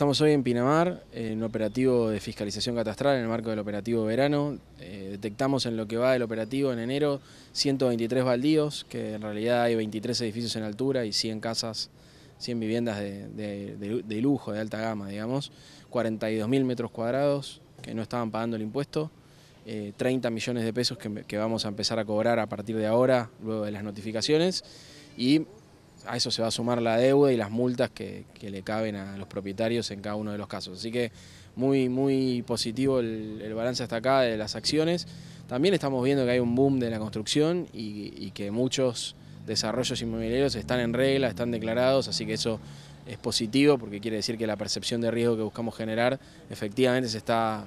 Estamos hoy en Pinamar, en un operativo de fiscalización catastral en el marco del operativo verano. Eh, detectamos en lo que va del operativo en enero 123 baldíos, que en realidad hay 23 edificios en altura y 100 casas, 100 viviendas de, lujo, de alta gama, digamos. 42.000 metros cuadrados que no estaban pagando el impuesto. 30 eh, millones de pesos que, vamos a empezar a cobrar a partir de ahora, luego de las notificaciones. Y a eso se va a sumar la deuda y las multas que, le caben a los propietarios en cada uno de los casos. Así que muy, muy positivo el, balance hasta acá de las acciones. También estamos viendo que hay un boom de la construcción y que muchos desarrollos inmobiliarios están en regla, están declarados, así que eso es positivo porque quiere decir que la percepción de riesgo que buscamos generar efectivamente se está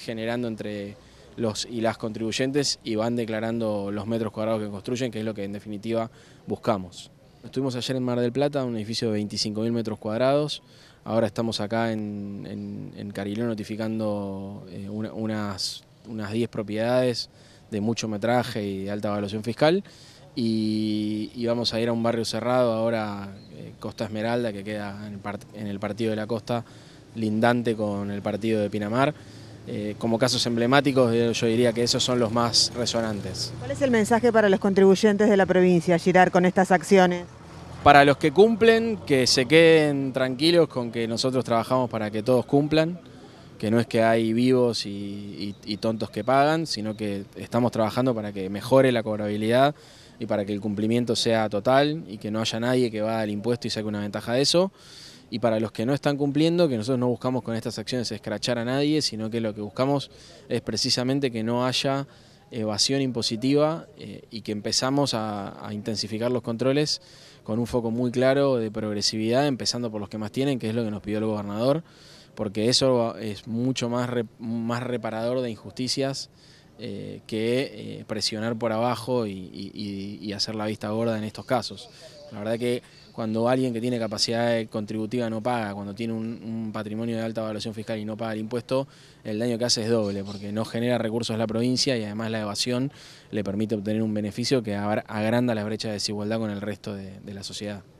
generando entre los y las contribuyentes y van declarando los metros cuadrados que construyen, que es lo que en definitiva buscamos. Estuvimos ayer en Mar del Plata, un edificio de 25.000 metros cuadrados. Ahora estamos acá en, en, Cariló notificando eh, unas, unas 10 propiedades de mucho metraje y de alta evaluación fiscal. Y, vamos a ir a un barrio cerrado ahora, eh, Costa Esmeralda, que queda en el, partido de la costa, lindante con el partido de Pinamar. Eh, como casos emblemáticos, yo diría que esos son los más resonantes. ¿Cuál es el mensaje para los contribuyentes de la provincia, Girar, con estas acciones? para los que cumplen, que se queden tranquilos con que nosotros trabajamos para que todos cumplan, que no es que hay vivos y, tontos que pagan, sino que estamos trabajando para que mejore la cobrabilidad y para que el cumplimiento sea total y que no haya nadie que va al impuesto y saque una ventaja de eso. Y para los que no están cumpliendo, que nosotros no buscamos con estas acciones escrachar a nadie, sino que lo que buscamos es precisamente que no haya evasión impositiva eh, y que empezamos a, intensificar los controles con un foco muy claro de progresividad, empezando por los que más tienen, que es lo que nos pidió el gobernador, porque eso es mucho más, más reparador de injusticias eh, que eh, presionar por abajo y hacer la vista gorda en estos casos. La verdad que cuando alguien que tiene capacidad contributiva no paga, cuando tiene un, patrimonio de alta evaluación fiscal y no paga el impuesto, el daño que hace es doble, porque no genera recursos a la provincia y además la evasión le permite obtener un beneficio que agranda la brecha de desigualdad con el resto de la sociedad.